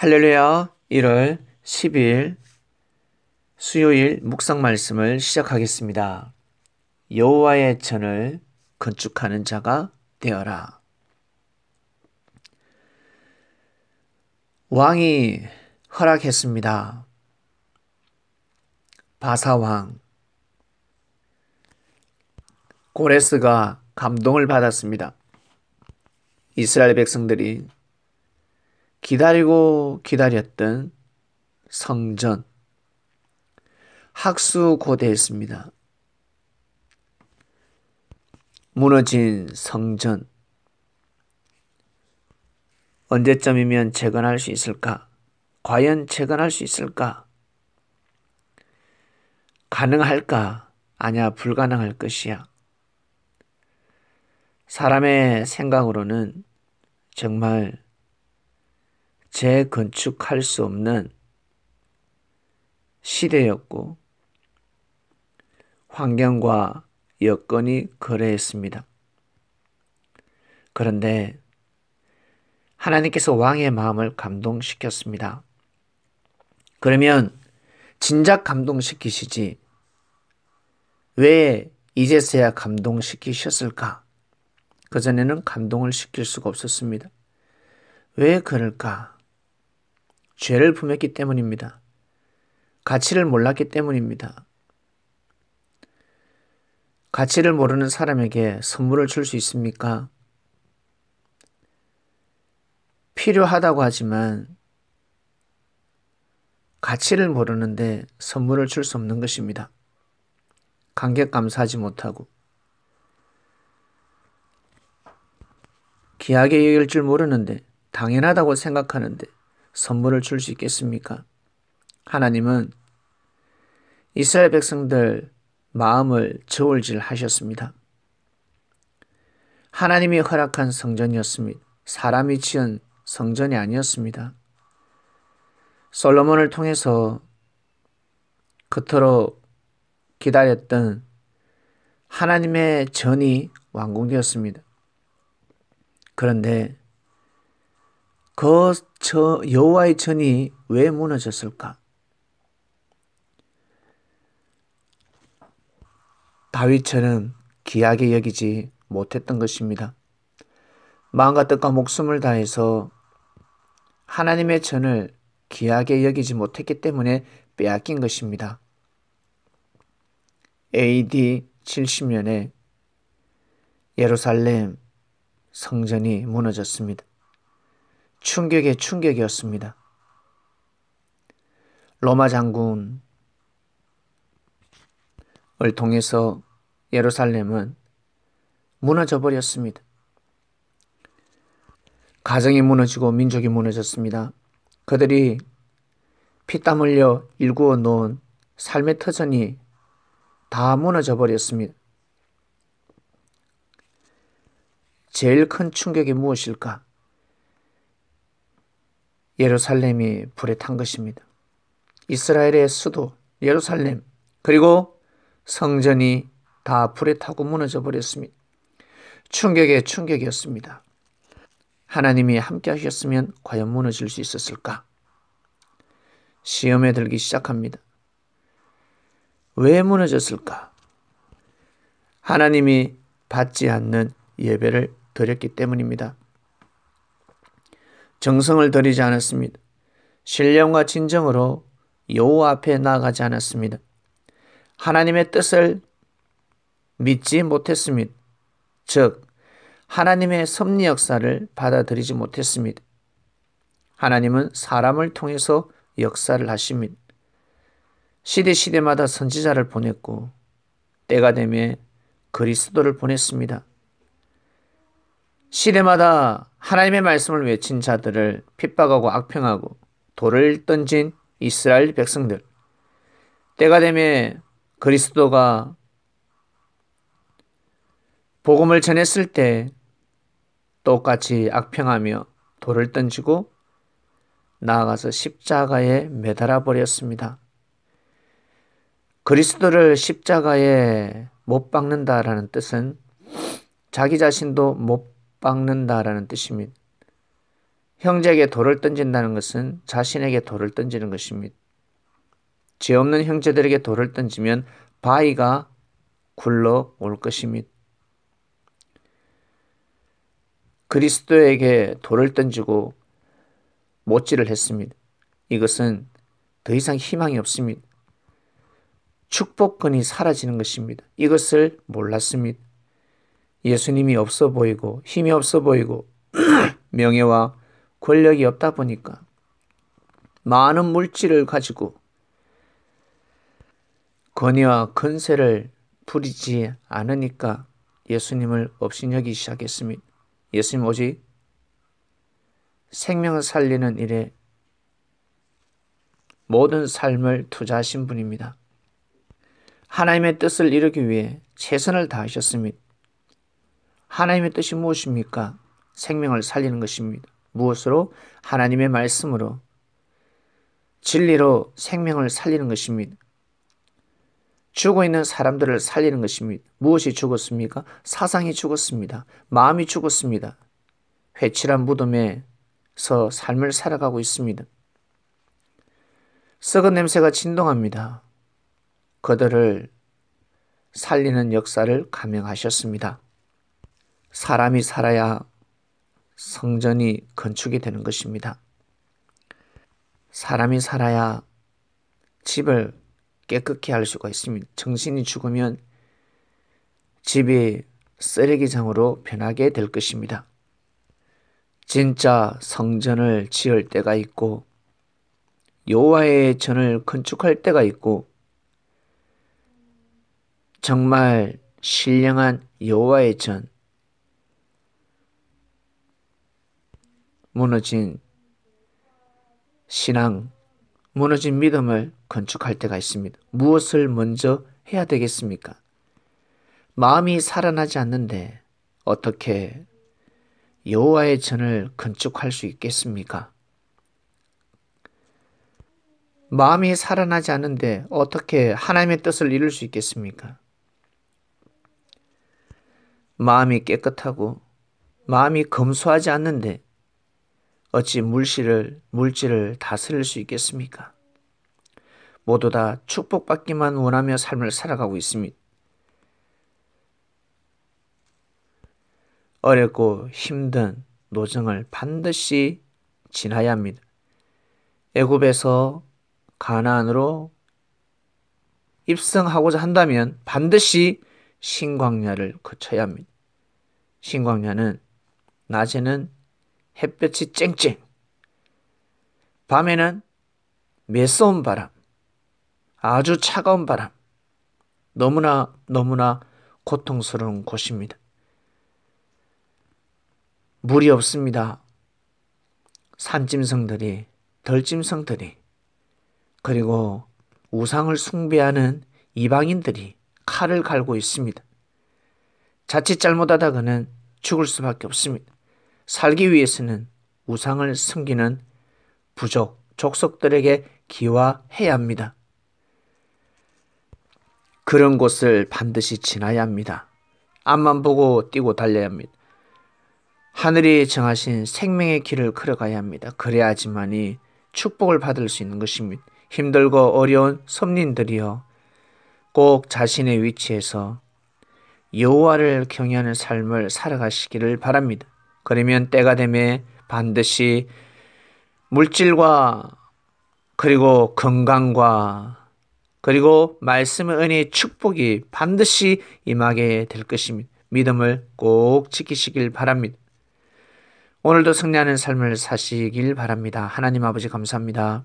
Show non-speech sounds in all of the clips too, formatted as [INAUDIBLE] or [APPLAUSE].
할렐루야 1월 10일 수요일 묵상 말씀을 시작하겠습니다. 여호와의 천을 건축하는 자가 되어라. 왕이 허락했습니다. 바사왕 고레스가 감동을 받았습니다. 이스라엘 백성들이 기다리고 기다렸던 성전 학수고대했습니다. 무너진 성전 언제쯤이면 재건할 수 있을까? 과연 재건할 수 있을까? 가능할까? 아냐 불가능할 것이야. 사람의 생각으로는 정말 재건축할 수 없는 시대였고 환경과 여건이 거래했습니다. 그런데 하나님께서 왕의 마음을 감동시켰습니다. 그러면 진작 감동시키시지 왜 이제서야 감동시키셨을까? 그전에는 감동을 시킬 수가 없었습니다. 왜 그럴까? 죄를 품했기 때문입니다. 가치를 몰랐기 때문입니다. 가치를 모르는 사람에게 선물을 줄 수 있습니까? 필요하다고 하지만 가치를 모르는데 선물을 줄 수 없는 것입니다. 감격 감사하지 못하고 귀하게 여길 줄 모르는데 당연하다고 생각하는데 선물을 줄 수 있겠습니까? 하나님은 이스라엘 백성들 마음을 저울질하셨습니다. 하나님이 허락한 성전이었습니다. 사람이 지은 성전이 아니었습니다. 솔로몬을 통해서 그토록 기다렸던 하나님의 전이 완공되었습니다. 그런데 그 여호와의 전이 왜 무너졌을까? 다윗처는 귀하게 여기지 못했던 것입니다. 마음과 뜻과 목숨을 다해서 하나님의 전을 귀하게 여기지 못했기 때문에 빼앗긴 것입니다. AD 70년에 예루살렘 성전이 무너졌습니다. 충격의 충격이었습니다. 로마 장군을 통해서 예루살렘은 무너져 버렸습니다. 가정이 무너지고 민족이 무너졌습니다. 그들이 피땀 흘려 일구어 놓은 삶의 터전이 다 무너져 버렸습니다. 제일 큰 충격이 무엇일까? 예루살렘이 불에 탄 것입니다. 이스라엘의 수도 예루살렘 그리고 성전이 다 불에 타고 무너져 버렸습니다. 충격의 충격이었습니다. 하나님이 함께 하셨으면 과연 무너질 수 있었을까? 시험에 들기 시작합니다. 왜 무너졌을까? 하나님이 받지 않는 예배를 드렸기 때문입니다. 정성을 들이지 않았습니다. 신령과 진정으로 여호와 앞에 나아가지 않았습니다. 하나님의 뜻을 믿지 못했습니다. 즉 하나님의 섭리 역사를 받아들이지 못했습니다. 하나님은 사람을 통해서 역사를 하십니다. 시대 시대마다 선지자를 보냈고 때가 되면 그리스도를 보냈습니다. 시대마다 하나님의 말씀을 외친 자들을 핍박하고 악평하고 돌을 던진 이스라엘 백성들. 때가 되면 그리스도가 복음을 전했을 때 똑같이 악평하며 돌을 던지고 나아가서 십자가에 매달아 버렸습니다. 그리스도를 십자가에 못 박는다라는 뜻은 자기 자신도 못 깎는다라는 뜻입니다. 형제에게 돌을 던진다는 것은 자신에게 돌을 던지는 것입니다. 죄 없는 형제들에게 돌을 던지면 바위가 굴러올 것입니다. 그리스도에게 돌을 던지고 못질을 했습니다. 이것은 더 이상 희망이 없습니다. 축복권이 사라지는 것입니다. 이것을 몰랐습니다. 예수님이 없어 보이고 힘이 없어 보이고 [CLEARS THROAT] 명예와 권력이 없다 보니까 많은 물질을 가지고 권위와 근세를 부리지 않으니까 예수님을 업신여기 시작했습니다. 예수님 오직 생명을 살리는 일에 모든 삶을 투자하신 분입니다. 하나님의 뜻을 이루기 위해 최선을 다하셨습니다. 하나님의 뜻이 무엇입니까? 생명을 살리는 것입니다. 무엇으로? 하나님의 말씀으로. 진리로 생명을 살리는 것입니다. 죽어 있는 사람들을 살리는 것입니다. 무엇이 죽었습니까? 사상이 죽었습니다. 마음이 죽었습니다. 회칠한 무덤에서 삶을 살아가고 있습니다. 썩은 냄새가 진동합니다. 그들을 살리는 역사를 감행하셨습니다. 사람이 살아야 성전이 건축이 되는 것입니다. 사람이 살아야 집을 깨끗이 할 수가 있습니다. 정신이 죽으면 집이 쓰레기장으로 변하게 될 것입니다. 진짜 성전을 지을 때가 있고 여호와의 전을 건축할 때가 있고 정말 신령한 여호와의 전 무너진 신앙, 무너진 믿음을 건축할 때가 있습니다. 무엇을 먼저 해야 되겠습니까? 마음이 살아나지 않는데 어떻게 여호와의 전을 건축할 수 있겠습니까? 마음이 살아나지 않는데 어떻게 하나님의 뜻을 이룰 수 있겠습니까? 마음이 깨끗하고 마음이 검소하지 않는데 어찌 물질을 물질을 다스릴 수 있겠습니까? 모두 다 축복받기만 원하며 삶을 살아가고 있습니다. 어렵고 힘든 노정을 반드시 지나야 합니다. 애굽에서 가나안으로 입성하고자 한다면 반드시 신광야를 거쳐야 합니다. 신광야는 낮에는 햇볕이 쨍쨍. 밤에는 매서운 바람, 아주 차가운 바람, 너무나 너무나 고통스러운 곳입니다. 물이 없습니다. 산짐승들이, 덜짐승들이, 그리고 우상을 숭배하는 이방인들이 칼을 갈고 있습니다. 자칫 잘못하다가는 죽을 수밖에 없습니다. 살기 위해서는 우상을 숨기는 부족, 족속들에게 기화해야 합니다. 그런 곳을 반드시 지나야 합니다. 앞만 보고 뛰고 달려야 합니다. 하늘이 정하신 생명의 길을 걸어가야 합니다. 그래야지만이 축복을 받을 수 있는 것입니다. 힘들고 어려운 섬린들이여 꼭 자신의 위치에서 여호와를 경외하는 삶을 살아가시기를 바랍니다. 그러면 때가 되면 반드시 물질과 그리고 건강과 그리고 말씀의 은혜 축복이 반드시 임하게 될 것입니다. 믿음을 꼭 지키시길 바랍니다. 오늘도 승리하는 삶을 사시길 바랍니다. 하나님 아버지 감사합니다.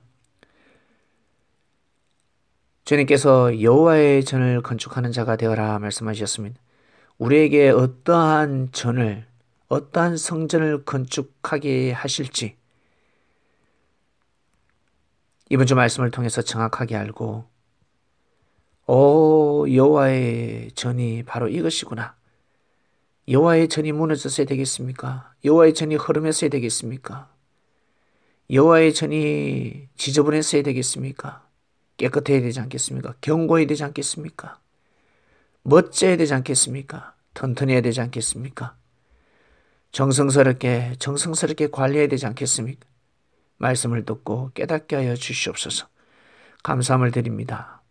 주님께서 여호와의 전을 건축하는 자가 되어라 말씀하셨습니다. 우리에게 어떠한 전을 어떠한 성전을 건축하게 하실지 이번 주 말씀을 통해서 정확하게 알고 오 여호와의 전이 바로 이것이구나. 여호와의 전이 무너졌어야 되겠습니까? 여호와의 전이 흐름했어야 되겠습니까? 여호와의 전이 지저분했어야 되겠습니까? 깨끗해야 되지 않겠습니까? 견고해야 되지 않겠습니까? 멋져야 되지 않겠습니까? 튼튼해야 되지 않겠습니까? 정성스럽게 정성스럽게 관리해야 되지 않겠습니까? 말씀을 듣고 깨닫게 하여 주시옵소서. 감사함을 드립니다.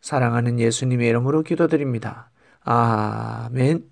사랑하는 예수님의 이름으로 기도드립니다. 아멘.